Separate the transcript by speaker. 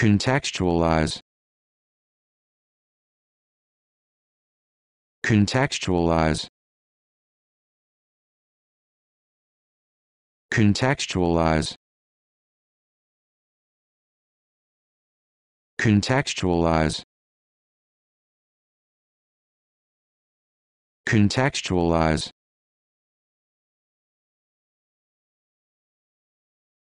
Speaker 1: Contextualize Contextualize Contextualize Contextualize Contextualize